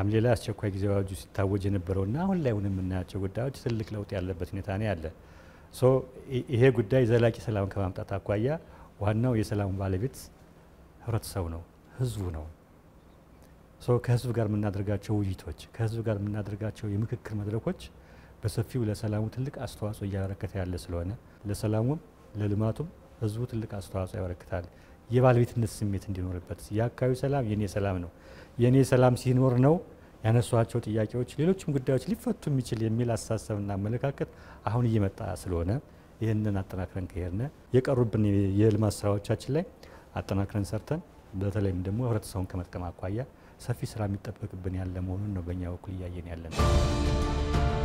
ሐምሌ ላይ አስቸኳይ ጊዜ አዋጁ ሲታወጅ የነበረውና አሁን ላይ ሁን የምናያቸው ጉዳዮች ትልቅ ለውጥ ያለበት ሁኔታ ነው ያለ። ይሄ ጉዳይ ዘላቂ ሰላም ከማምጣት አኳያ ዋናው የሰላሙ ባለቤት ህብረተሰቡ ነው፣ ህዝቡ ነው። ከህዝብ ጋር የምናደርጋቸው ውይይቶች፣ ከህዝብ ጋር የምናደርጋቸው የምክክር መድረኮች በሰፊው ለሰላሙ ትልቅ አስተዋጽኦ እያበረከተ ያለ ስለሆነ ለሰላሙም ለልማቱም ህዝቡ ትልቅ አስተዋጽኦ ያበረክታል። የባለቤትነት ስሜት እንዲኖርበት የአካባቢ ሰላም የኔ ሰላም ነው፣ የኔ ሰላም ሲኖር ነው ያነሷቸው ጥያቄዎች ሌሎችም ጉዳዮች ሊፈቱ የሚችል የሚል አስተሳሰብና አመለካከት አሁን እየመጣ ስለሆነ ይህንን አጠናክረን ከሄድነ የቀሩብን የልማት ስራዎቻችን ላይ አጠናክረን ሰርተን በተለይም ደግሞ ህብረተሰቡን ከመጥቀም አኳያ ሰፊ ስራ የሚጠበቅብን ያለ መሆኑን ነው በእኛ በኩል እያየን ያለ ነው።